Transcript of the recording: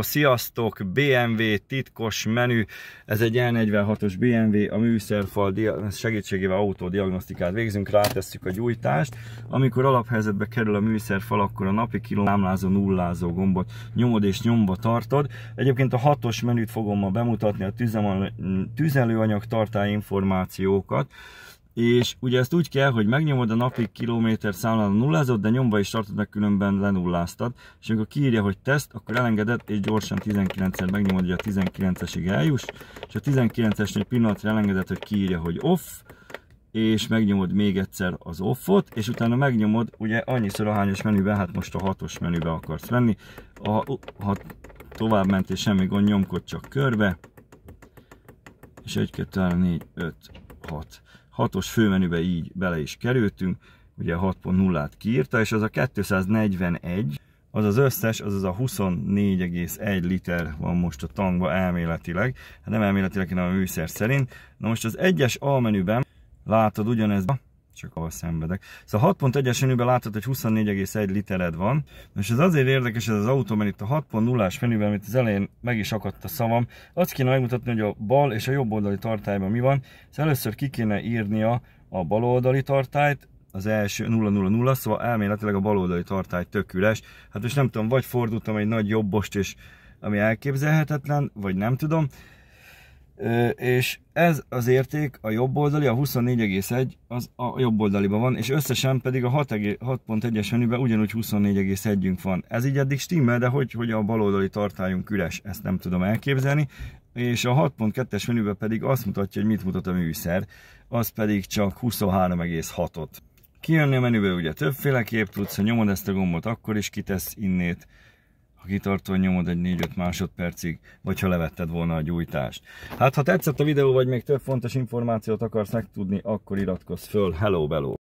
Sziasztok, BMW titkos menü, ez egy L46-os BMW, a műszerfal segítségével autódiagnosztikát végzünk, rátesszük a gyújtást. Amikor alaphelyzetbe kerül a műszerfal, akkor a napi kilolámlázó, nullázó gombot nyomod és nyomba tartod. Egyébként a hatos menüt fogom ma bemutatni, a tüzelőanyag tartály információkat és ugye ezt úgy kell, hogy megnyomod a napi kilométer számlán a nullázod, de nyomva is tartod, meg különben lenulláztad, és amikor kiírja, hogy teszt, akkor elengedett, és gyorsan 19-szer megnyomod, hogy a 19-esig eljuss, és a 19-esnél pillanatra elengedett, hogy kiírja, hogy off, és megnyomod még egyszer az offot, és utána megnyomod ugye annyiszor a hányos menübe, hát most a hatos menübe akarsz menni, a, ha tovább és semmi gond, nyomkod csak körbe, és 1, 2, 3, 4, 5, 6. 6-os főmenübe így bele is kerültünk, ugye 6.0-át kiírta, és az a 241, az az összes, az az a 24,1 liter van most a tankban elméletileg, hát nem elméletileg, hanem a műszer szerint. Na most az egyes almenüben látod ugyanezt, csak ahhoz szenvedek. Szóval 6.1-es menüben látod, hogy 24,1 litered van, és ez azért érdekes ez az autó, mert itt a 6.0-as menüben, amit az elején meg is akadt a szavam, azt kéne megmutatni, hogy a bal és a jobb oldali tartályban mi van, szóval először ki kéne írnia a bal oldali tartályt, az első 000, szóval elméletileg a bal oldali tartály tök üres. Hát most nem tudom, vagy fordultam egy nagy jobbost, és ami elképzelhetetlen, vagy nem tudom és ez az érték, a jobb oldali a 24,1, az a jobb oldaliban van, és összesen pedig a 6.1-es menüben ugyanúgy 24,1-ünk van. Ez így eddig stimmel, de hogy, hogy a baloldali tartályunk üres, ezt nem tudom elképzelni, és a 6.2-es menüben pedig azt mutatja, hogy mit mutat a műszer, az pedig csak 23,6-ot. Kijönni a menüből ugye többféleképp kép tudsz, ha nyomod ezt a gombot, akkor is kitesz innét, ha kitartóan nyomod egy 4-5 másodpercig, vagy ha levetted volna a gyújtást. Hát ha tetszett a videó, vagy még több fontos információt akarsz megtudni, akkor iratkozz föl, hello bello!